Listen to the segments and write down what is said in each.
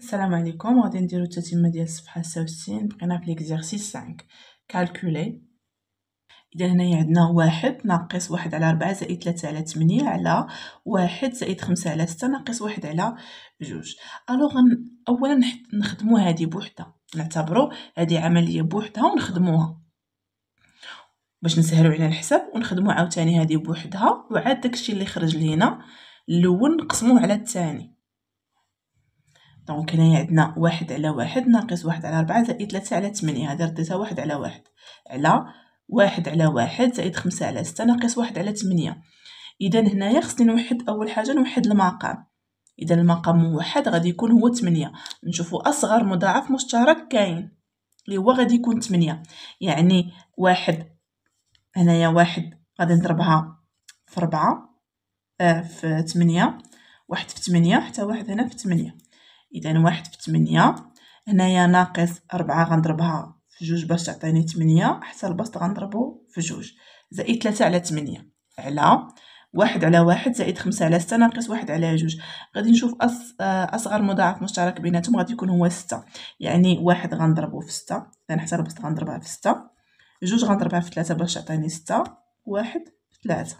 السلام عليكم غادي نديرو التتمه ديال الصفحه 66 بقينا في ليكزارسيس خمسة كالكولي اذا هنايا عندنا واحد ناقص واحد على ربعة زائد ثلاثة على ثمانية على واحد زائد خمسة على ستة ناقص واحد على جوج الوغ اولا نخدمو هادي بوحدها نعتبرو هادي عمليه بوحدها ونخدموها باش نسهلو على الحساب ونخدمو عاوتاني هادي بوحدها وعاد داكشي اللي خرج لينا اللون نقسموه على الثاني دونك هنايا عندنا واحد على واحد ناقص واحد على ربعة زائد ثلاثة على ثمانية هادي رديتها واحد على واحد على واحد على واحد زائد خمسة على ستة ناقص واحد على ثمانية إذا هنايا خصني نوحد أول حاجة نوحد المقام إذا المقام موحد غادي يكون هو ثمانية نشوفو أصغر مضاعف مشترك كاين اللي هو غادي يكون ثمانية يعني واحد هنايا واحد غادي نضربها في ربعة آه في ثمانية واحد في ثمانية حتى واحد هنا في ثمانية إذا واحد في تمنية هنايا ناقص ربعة غنضربها في جوج باش تعطيني تمنية حتى البسط غنضربو في جوج زائد تلاتة على تمنية على واحد على واحد زائد خمسة على ستة ناقص واحد على جوج غادي نشوف أص... أصغر مضاعف مشترك بيناتهم غادي يكون هو ستة يعني واحد غنضربو في ستة إذا حتى البسط غنضربها في ستة جوج غنضربها في تلاتة باش تعطيني ستة واحد في ثلاثة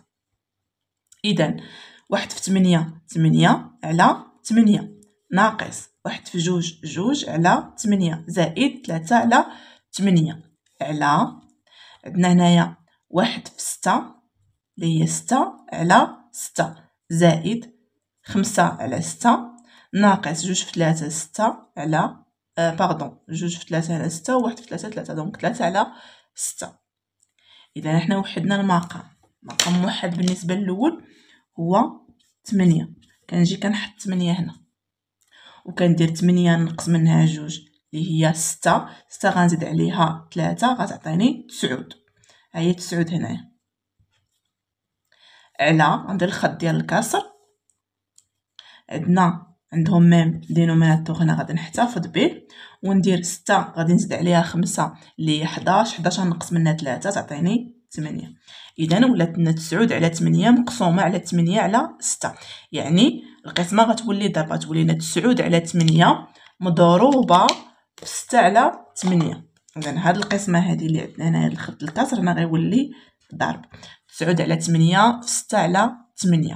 إذا واحد في تمنية تمنية على تمنية ناقص واحد في جوج جوج على تمنية زائد تلاتة على تمنية على عندنا هنايا واحد في ستة اللي هي ستة على ستة زائد خمسة على ستة ناقص جوج في تلاتة ستة على آه باردون جوج في تلاتة على ستة وواحد في تلاتة تلاتة دونك تلاتة على ستة إذا احنا وحدنا المقام المقام موحد بالنسبة للول هو تمنية كنجي كنحط تمنية هنا وكندير تمنية نقص منها جوج اللي هي ستة ستة غنزيد عليها ثلاثة غتعطيني تسعود هي تسعود هنايا على غندير الخط ديال الكسر عندنا عندهم ميم دينوميناتور هنا غادي نحتفظ به وندير ستة غادي نزيد عليها خمسة اللي هي حداش حداش غنقص منها ثلاثة تعطيني 8 إذا ولات لنا تسعود على 8 مقسومة على 8 على ستة يعني القسمة غتولي دابا تولي لنا تسعود على 8 مضروبة 6 على 8 إذا هاد القسمة هادي اللي عندنا هنا الخط الكسر هنا غيولي ضرب تسعود على 8 في ستة على 8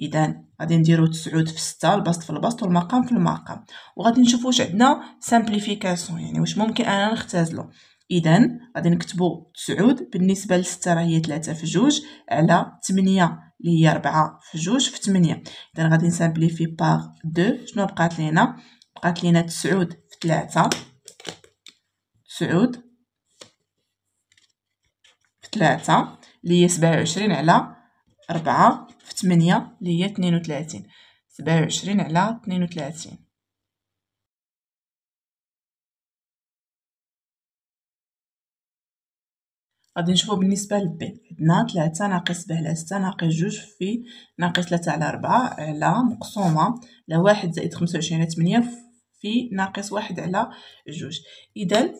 اذا غادي نديرو تسعود في ستة البسط في البسط والمقام في المقام وغادي نشوفوا واش عندنا سامبليفيكاسيون يعني واش ممكن انا نختازلو إذا غادي نكتبو تسعود بالنسبة لستة راهي تلاتة في جوج على تمنية اللي هي ربعة في جوج في تمنية إذا غادي في باغ دو شنو بقات لينا بقات لينا تسعود في تلاتة تسعود في تلاتة اللي هي سبعة وعشرين على ربعة في تمنية اللي هي تنين وتلاتين سبعة وعشرين على تنين وتلاتين غادي نشوفو بالنسبة لبي عندنا تلاتة ناقص ب على ستة ناقص جوج في ناقص تلاتة على ربعة على مقسومة على واحد زائد خمسة وعشرين على تمنية في ناقص واحد على جوج إذا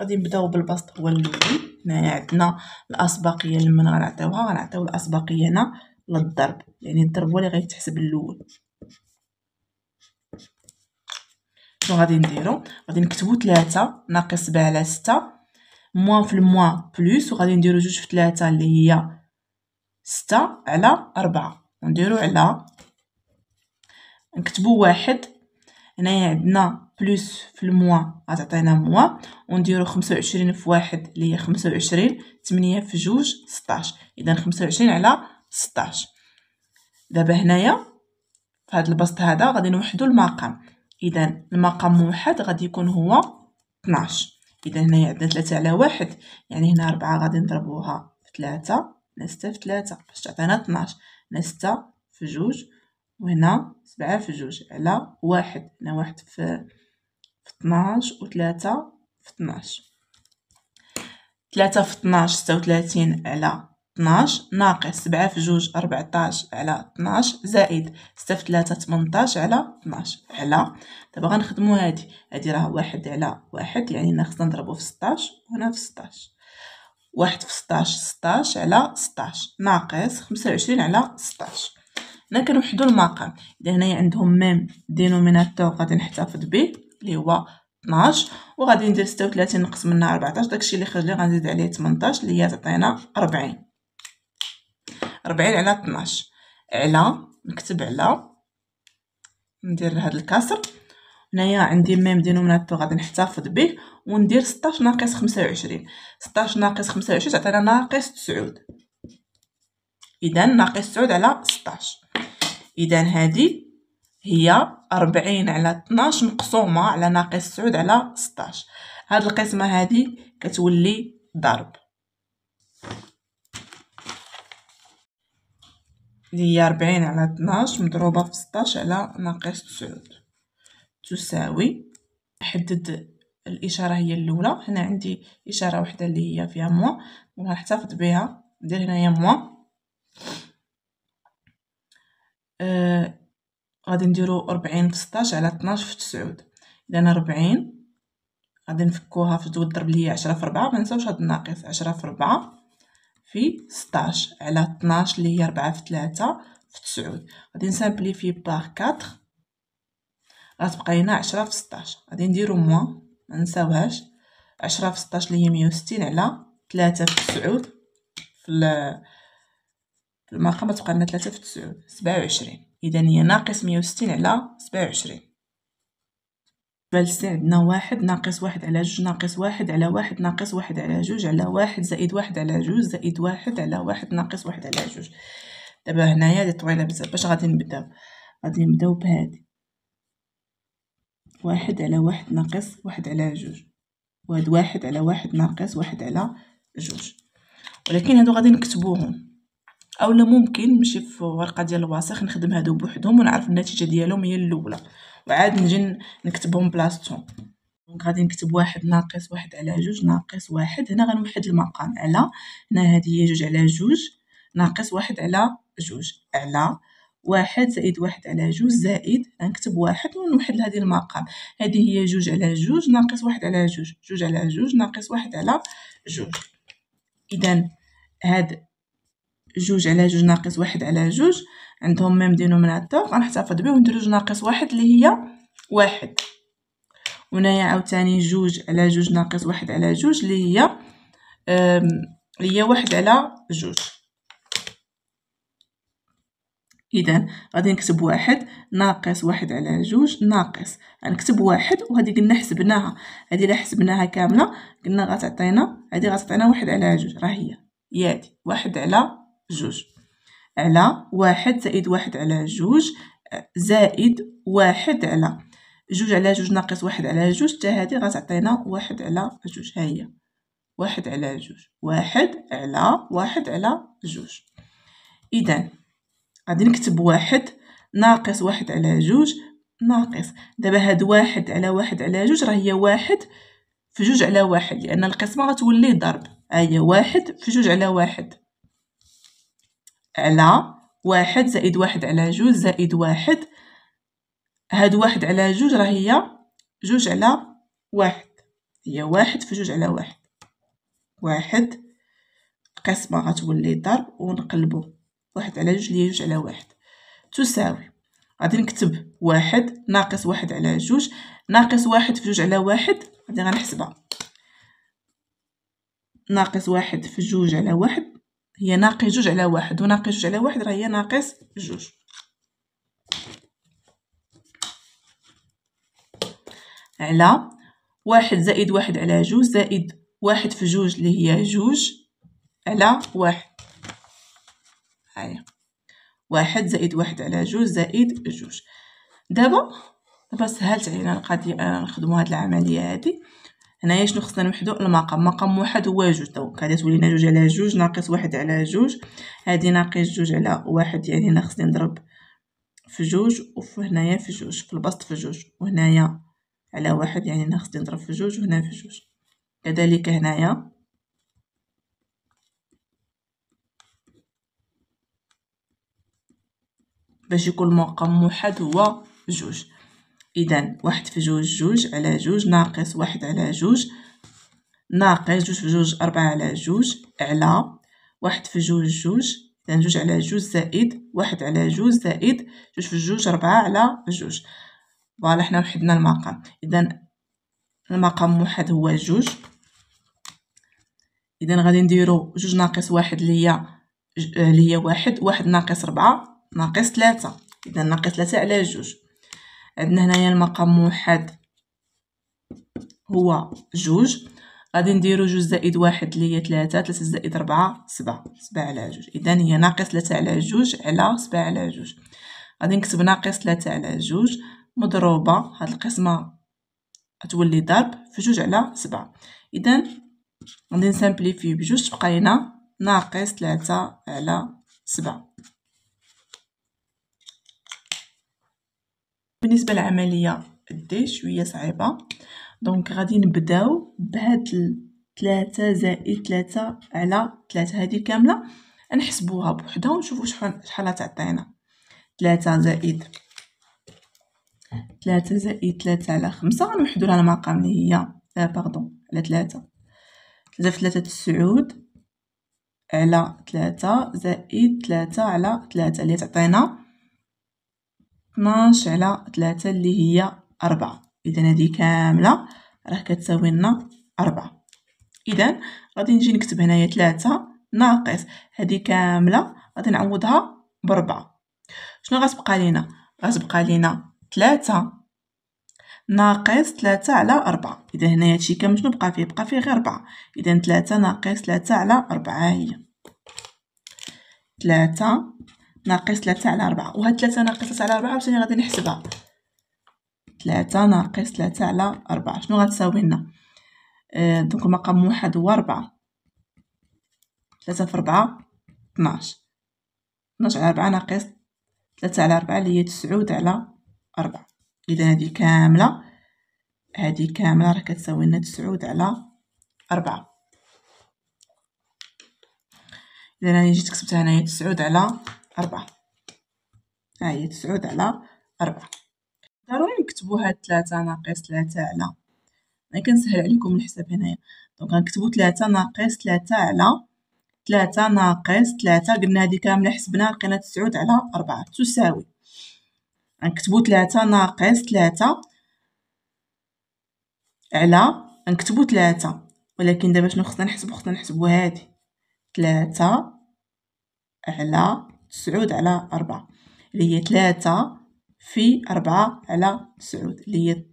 غادي نبداو بالبسط هو اللولي هنايا عندنا الأسبقية لمن غنعطيوها غنعطيو الأسبقية هنا للضرب يعني الضرب هو لي غيتحسب اللول شنو غادي نديرو غادي نكتبو تلاتة ناقص سبعة على ستة موان في الموان بلوس وغادي نديرو جوج في ثلاثة اللي هي ستة على أربعة نديرو على نكتبو واحد هنايا عندنا بلوس في الموان غتعطينا موان ونديرو خمسة وعشرين في واحد اللي هي خمسة وعشرين تمنية في جوج ستاش إذا خمسة وعشرين على ستاش دابا هنايا في هاد البسط هذا غادي نوحدو المقام إذا المقام موحد غادي يكون هو 12 إذا هنايا عندنا ثلاثة على واحد يعني هنا ربعة غادي نضربوها في ثلاثة هنا ستة في ثلاثة باش تعطينا اثناش هنا ستة في جوج وهنا سبعة في جوج على واحد هنا واحد في في اثناش وثلاثة في اثناش ثلاثة في اثناش ستة وثلاثين على 12 ناقص سبعة في جوج ربعتاش على 12 زائد ستة في تلاتة تمنتاش على 12 على دابا غنخدمو هادي هادي راه واحد على واحد يعني هنا خصنا نضربو في 16 وهنا في 16 واحد في 16 16 على 16 ناقص خمسة وعشرين على 16 هنا كنوحدو المقام إذا هنايا عندهم ميم دينوميناتور غادي نحتفظ به اللي هو 12 وغادي ندير 36 نقص منها 14 داكشي اللي خرج لي غنزيد عليه 18 اللي هي تعطينا 40 ربعين على طناش على نكتب على ندير هاد الكسر هنايا عندي ميم دينوميناتور غادي نحتفظ به وندير 16 ناقص 25 16 ناقص 25 تعطينا ناقص 9 اذا ناقص 9 على 16 اذا هذه هي 40 على 12 مقسومه على ناقص 9 على 16 هاد القسمه هذه كتولي ضرب لي هي ربعين على اثناش مضروبة في سطاش على ناقص تسعود تساوي حدد الإشارة هي الأولى هنا عندي إشارة وحدة اللي هي فيها موا وغنحتفظ بها ندير هنايا موا آه غادي نديرو ربعين في سطاش على اثناش في تسعود إذا أنا ربعين غادي نفكوها في جوج ضرب لي عشرة في ربعة منساوش هاد الناقص عشرة في ربعة في 16 على 12 اللي هي 4 في 3 في 9 غادي نسامبليفي بار 4 غتبقى لينا 10 في 16 غادي نديرو موان ما نساوهاش 10 في 16 اللي هي 160 على 3 في 9 في المرقم تبقى لنا 3 في 9 27 اذا هي ناقص 160 على 27 سي عندنا واحد ناقص واحد على جوج ناقص واحد على واحد ناقص واحد على جوج على واحد زائد واحد على جوج زائد واحد على واحد ناقص واحد على جوج دابا هنايا هادي طويله بزاف باش غادي نبداو غادي نبداو بهادي واحد على واحد ناقص واحد على جوج وهاد واحد على واحد ناقص واحد على جوج ولكن هادو غادي نكتبوهم اولا ممكن نمشي في ورقه ديال الوسخ نخدم هادو بوحدهم ونعرف النتيجه ديالهم هي اللولة وعاد نجي نكتبهم بلاصتهم دونك غادي نكتب واحد ناقص واحد على جوج ناقص واحد هنا غنوحد المقام على هنا هذه هي جوج على جوج ناقص واحد على جوج على واحد زائد واحد على جوج زائد نكتب واحد ونوحد لهذه المقام هذه هي جوج على جوج ناقص واحد على جوج جوج على جوج ناقص واحد على جوج اذا هاد جوج على جوج ناقص واحد على جوج عندهم ميم دينوميناتور غنحتفظ به ونديرو ناقص واحد اللي هي واحد هنايا عاوتاني جوج على جوج ناقص واحد على جوج اللي هي اللي هي واحد على جوج اذا غادي نكتب واحد ناقص واحد على جوج ناقص غنكتب واحد وهذه قلنا حسبناها هذه الا حسبناها كامله قلنا غتعطينا هذه غتعطينا واحد على جوج راه هي هي هذه واحد على جوج على واحد زائد واحد على جوج زائد واحد على جوج على جوج ناقص واحد على جوج تا هادي غتعطينا واحد على جوج هاهي واحد على جوج واحد على واحد على جوج اذا غادي نكتب واحد ناقص واحد على جوج ناقص دابا هاد واحد على واحد على جوج راه هي واحد في جوج على واحد لان القسمه غتولي ضرب هاهي هي واحد في جوج على واحد على واحد زائد واحد على جوج زائد واحد هاد واحد على جوج راه هي جوج على واحد هي واحد في جوج على واحد واحد قسمة غتولي ضرب ونقلبو واحد على جوج هي جوج على واحد تساوي غادي نكتب واحد ناقص واحد على جوج ناقص واحد في جوج على واحد غادي غنحسبها ناقص واحد في جوج على واحد هي ناقص جوج على واحد وناقص جوج على واحد راه هي ناقص جوج على واحد زائد واحد على جوج زائد واحد في جوج اللي هي جوج على واحد هاي واحد زائد واحد على جوج زائد جوج دابا دابا سهلت علينا القضيه نخدمو هاد العمليه هادي هنايا شنو خصنا نوحدو المقام مقام واحد هو جوج دونك هادي تولينا جوج على جوج ناقص واحد على جوج هادي ناقص جوج على واحد يعني هنا خصني نضرب في جوج وفي هنايا في جوج في البسط في جوج وهنايا على واحد يعني هنا خصني نضرب في جوج وهنا في جوج كذلك هنايا باش يكون المقام موحد هو جوج إذا واحد في جوج جوج على جوج ناقص واحد على جوج ناقص جوج في جوج أربعة على جوج على واحد في جوج جوج إذن جوج على جوج زائد واحد على جوج زائد جوج في جوج ربعة على جوج فوالا حنا وحدنا المقام إذا المقام موحد هو جوج إذا غادي نديرو جوج ناقص واحد اللي هي اللي هي واحد واحد ناقص ربعة ناقص ثلاثة إذا ناقص ثلاثة على جوج عندنا هنايا المقام موحد هو جوج غادي نديرو جوج زائد واحد اللي هي تلاتة تلاتة زائد ربعة سبعة سبعة على جوج إذا هي ناقص تلاتة على جوج على سبعة على جوج غادي نكتب ناقص تلاتة على جوج مضروبة هاد القسمة غتولي ضرب في جوج على سبعة إذا غادي نسامبليفيو بجوج تبقى لينا ناقص تلاتة على سبعة بالنسبة للعملية دي شوية صعيبة دونك غادي نبداو بهاد تلاتة زائد تلاتة على تلاتة هذه كاملة نحسبوها بوحدها ونشوفو شحال شحال تعطينا تلاتة زائد تلاتة زائد تلاتة على خمسة غنوحدوا لها المقام اللي هي آه باردون على تلاتة تلاتة في تلاتة تسعود على تلاتة زائد تلاتة على تلاتة اللي تعطينا 12 على تلاتة اللي هي 4 إذا هذه كاملة راه كتساوي لنا 4 إذا غادي نجي نكتب هنايا تلاتة ناقص هذه كاملة غادي نعوضها بربعة شنو غتبقى لينا غتبقى لينا تلاتة ناقص تلاتة على 4 إذا هنايا هادشي كامل شنو بقى فيه بقى فيه غير 4 إذا تلاتة ناقص تلاتة على أربعة هي تلاتة ناقص ثلاثة على ربعة وهاد ثلاثة ناقص ثلاثة على ربعة ثاني غادي نحسبها ثلاثة ناقص ثلاثة على ربعة شنو غتساوي لنا آه دونك المقام واحد هو ربعة ثلاثة في ربعة اثناش اثناش على ربعة ناقص ثلاثة على ربعة اللي هي تسعود على ربعة إذا هذه كاملة هذه كاملة راه كتساوي لنا تسعود على ربعة إذا أنا جيت كتبتها هنايا تسعود على أربعة ها هي تسعود على أربعة ضروري نكتبو هاد تلاتة ناقص تلاتة على أنا كنسهل عليكم الحساب هنايا دونك غنكتبو تلاتة ناقص تلاتة على تلاتة ناقص تلاتة قلنا هادي كاملة حسبنا لقينا تسعود على أربعة تساوي غنكتبو تلاتة ناقص تلاتة على غنكتبو تلاتة ولكن دابا شنو خصنا نحسبو خصنا نحسبو هادي تلاتة على تسعود على أربعة اللي هي ثلاثة في أربعة على تسعود اللي هي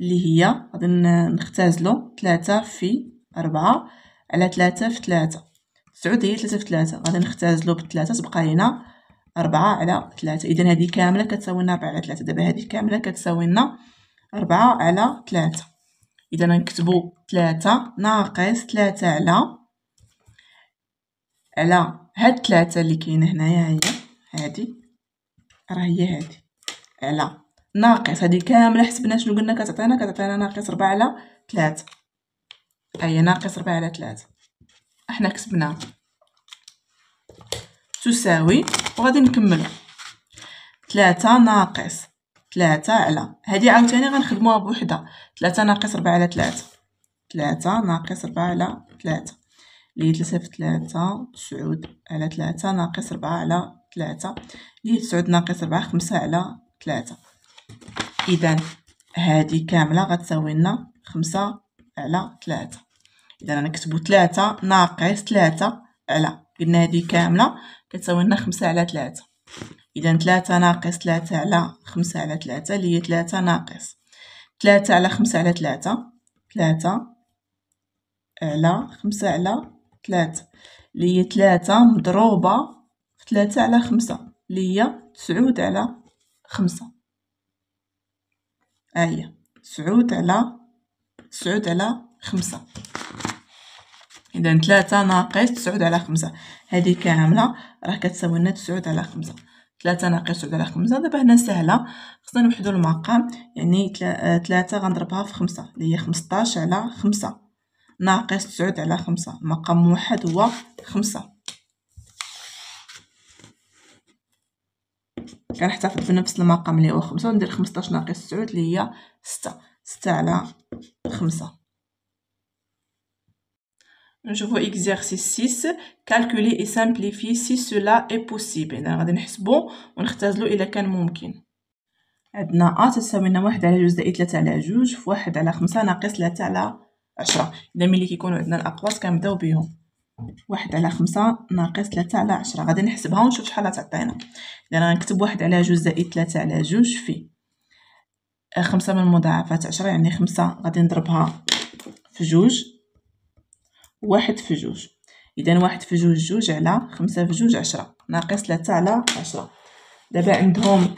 اللي هي غادي نختازلو ثلاثة في أربعة على ثلاثة في ثلاثة تسعود هي ثلاثة في ثلاثة غادي نختازلو بتلاتة تبقى لينا أربعة على ثلاثة إذا هذه كاملة كتساوي لنا أربعة على ثلاثة دابا هذه كاملة كتساوي لنا أربعة على ثلاثة إذا غنكتبو تلاتة ناقص تلاتة على على هاد تلاتة اللي كاينة هنايا هي هادي راه هي هادي على ناقص هادي كاملة حسبنا شنو قلنا كتعطينا كتعطينا ناقص ربعة على تلاتة هي ناقص ربعة على تلاتة احنا كسبنا تساوي وغادي نكمل تلاتة ناقص ثلاثة على هذه عاوتاني غنخدموها بوحدة ثلاثة ناقص ربعة على ثلاثة ثلاثة ناقص ربعة على ثلاثة لي هي ثلاثة في ثلاثة تسعود على ثلاثة ناقص ربعة على ثلاثة لي هي تسعود ناقص ربعة خمسة على ثلاثة إذا هذه كاملة غتساوي لنا خمسة على ثلاثة إذا نكتبو ثلاثة ناقص ثلاثة على قلنا هذه كاملة كتساوي لنا خمسة على ثلاثة إذا ثلاثة ناقص ثلاثة على خمسة على ثلاثة اللي هي ثلاثة ناقص ثلاثة على خمسة على ثلاثة ثلاثة على خمسة على ثلاثة اللي هي ثلاثة مضروبة في ثلاثة على خمسة اللي هي تسعود على خمسة هي تسعود على تسعود على خمسة إذا ثلاثة ناقص تسعود على خمسة هذه كاملة راه كتساوي لنا تسعود على خمسة ثلاثة ناقص على خمسة دابا هنا سهلة خصنا نوحدو المقام يعني آه، ثلاثة غنضربها في خمسة اللي هي خمسطاش على خمسة ناقص تسعود على خمسة مقام موحد هو خمسة كنحتفظ بنفس المقام اللي هو خمسة وندير خمسطاش ناقص تسعود اللي هي ستة ستة على خمسة Je vois exercice 6 calculer et simplifier si cela est possible إذا غادي نحسبو ونختزلو اذا كان ممكن عندنا أ تساوي لنا واحد على جوج زائد تلاتة على جوج في واحد على خمسة ناقص تلاتة على عشرة إذا ملي كيكونو عندنا الأقواس كنبداو بيهم واحد على خمسة ناقص تلاتة على عشرة غادي نحسبها ونشوف شحال تعطينا إذا غنكتب واحد على جوج زائد تلاتة على جوج في آه، خمسة من مضاعفات عشرة يعني خمسة غادي نضربها في جوج واحد في جوج اذا واحد في جوج جوج على خمسة في جوج عشرة ناقص ثلاثة على عشرة دابا عندهم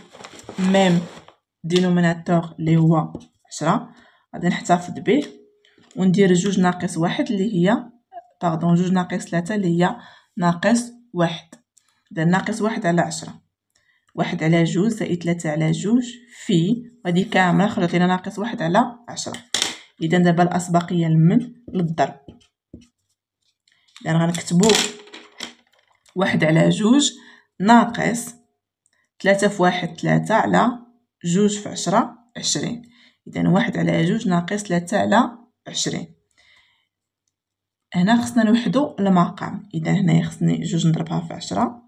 ميم دينوميناتور اللي هو عشرة غادي نحتفظ به وندير جوج ناقص واحد اللي هي باردون جوج ناقص ثلاثة اللي هي ناقص واحد اذا ناقص واحد على عشرة واحد على جوج زائد ثلاثة على جوج في هادي كاملة خلطينا ناقص واحد على عشرة اذا دابا الاسبقية المن للضرب يعني غنكتبو واحد على جوج ناقص ثلاثة في واحد ثلاثة على جوج في عشرة عشرين إذا واحد على جوج ناقص ثلاثة على عشرين هنا خصنا نوحدو المقام إذا هنا خصني جوج نضربها في عشرة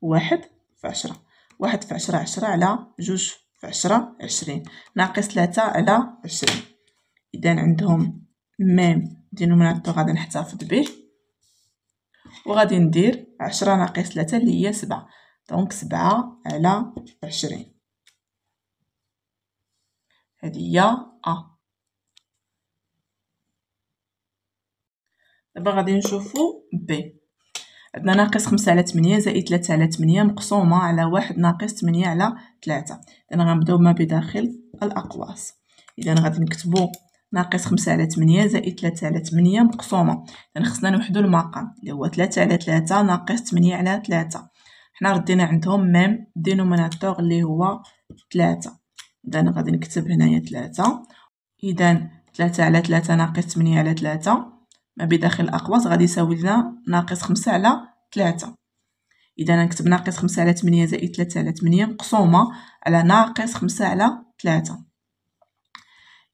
واحد في عشرة واحد في عشرة عشرة على جوج في عشرة عشرين ناقص ثلاثة على عشرين إذا عندهم ميم دينوميناتور غادي نحتفظ به وغادي ندير عشرة ناقص ثلاثة اللي هي سبعة دونك سبعة على عشرين هذه هي أ دابا غادي نشوفو بي عندنا ناقص خمسة على تمنية زائد ثلاثة على تمنية مقسومة على واحد ناقص تمنية على ثلاثة إذن غنبداو ما بداخل الأقواس إذن غادي نكتبو ناقص خمسة على تمنية زائد تلاتة على تمنية مقسومة إذن يعني خصنا نوحدو المقام اللي هو تلاتة على تلاتة ناقص تمنية على تلاتة حنا ردينا عندهم ميم دينوميناتور اللي هو تلاتة إذن غادي نكتب هنايا تلاتة إذن تلاتة على تلاتة ناقص تمنية على تلاتة ما بداخل الأقواس غادي يساوي لنا ناقص خمسة على تلاتة إذا نكتب ناقص خمسة على تمنية زائد تلاتة على تمنية مقسومة على ناقص خمسة على تلاتة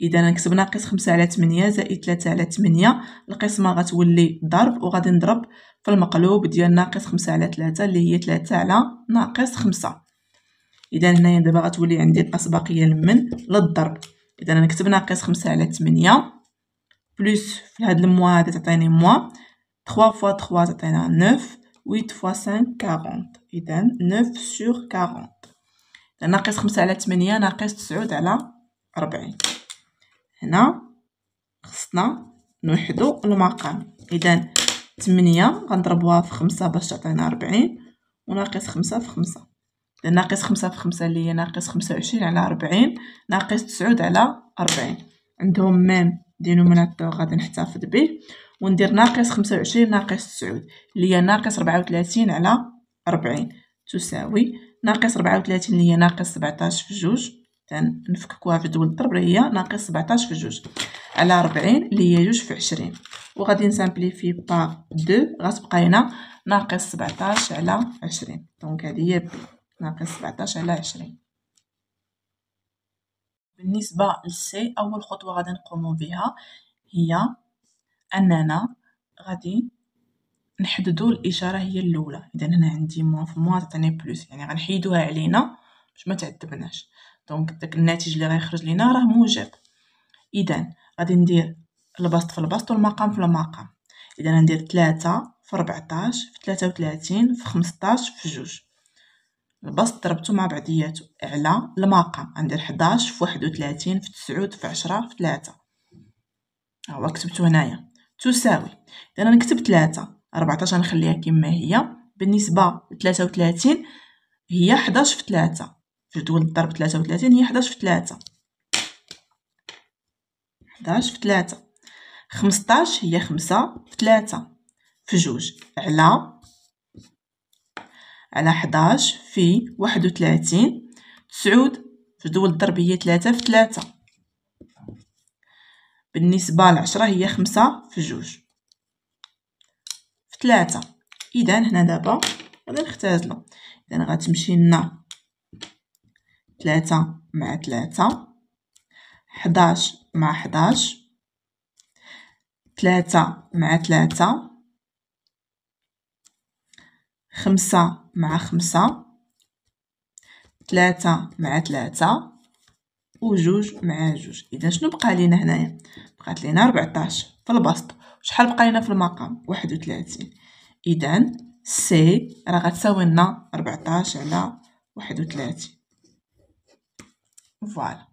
اذا نكتب ناقص خمسة على تمنية زائد تلاتة على تمنية القسمه غتولي ضرب وغادي نضرب في المقلوب ديال ناقص خمسة على تلاتة اللي هي تلاتة على ناقص خمسة اذا هنايا دابا غتولي عندي الاسبقيه لمن للضرب اذا نكتب ناقص خمسة على تمنية بلوس في هاد الموا هذا تعطيني موا 3 فوا 3 تعطينا 9 8 فوا 5 40 اذا 9 سور 40 ناقص 5 على 8 ناقص 9 على 40 هنا خصنا نوحدو المقام اذا 8 غنضربوها في 5 باش تعطينا 40 وناقص 5 في 5 اذا ناقص 5 في 5 اللي هي ناقص 25 على 40 ناقص 9 على 40 عندهم ميم دينوميناتور غادي نحتفظ به وندير ناقص 25 ناقص 9 اللي هي ناقص 34 على 40 تساوي ناقص 34 اللي هي ناقص 17 في جوج نفككوها في دول الضرب هي ناقص 17 في جوج على 40 اللي هي جوج في 20 وغادي نسامبليفي با 2 غتبقى هنا ناقص 17 على 20 دونك هذه هي ناقص 17 على 20 بالنسبة للسي أول خطوة غادي نقومو بها هي أننا غادي نحددو الإشارة هي الأولى إذا هنا عندي موان في موان تعطيني بلوس يعني غنحيدوها علينا باش ما تعذبناش دونك داك الناتج اللي غيخرج لينا راه موجب اذا غادي ندير البسط في البسط والمقام في المقام اذا ندير 3 في 14 في 33 في 15 في 2 البسط ضربته مع بعضياته على المقام ندير 11 في 31 في 9 في 10 في 3 ها هو كتبته هنايا تساوي اذا انا كتبت 3 14 نخليها كما هي بالنسبه ل 33 هي 11 في 3 جدول ضرب 33 هي 11 في 3 11 في 3 15 هي 5 في 3 في جوج على على 11 في 31 تسعود في دول الضرب هي 3 في 3 بالنسبة لعشرة هي خمسة في جوج في ثلاثة إذا هنا دابا غادي نختازلو إذا غتمشي لنا ثلاثة مع ثلاثة حداش مع حداش ثلاثة مع ثلاثة خمسة مع خمسة ثلاثة مع ثلاثة وجوج مع جوج إذا شنو بقى لينا هنايا بقات لينا ربعتاش في البسط شحال بقى لينا في المقام واحد وثلاثين إذا سي راه غتساوي لنا 14 على 31 var.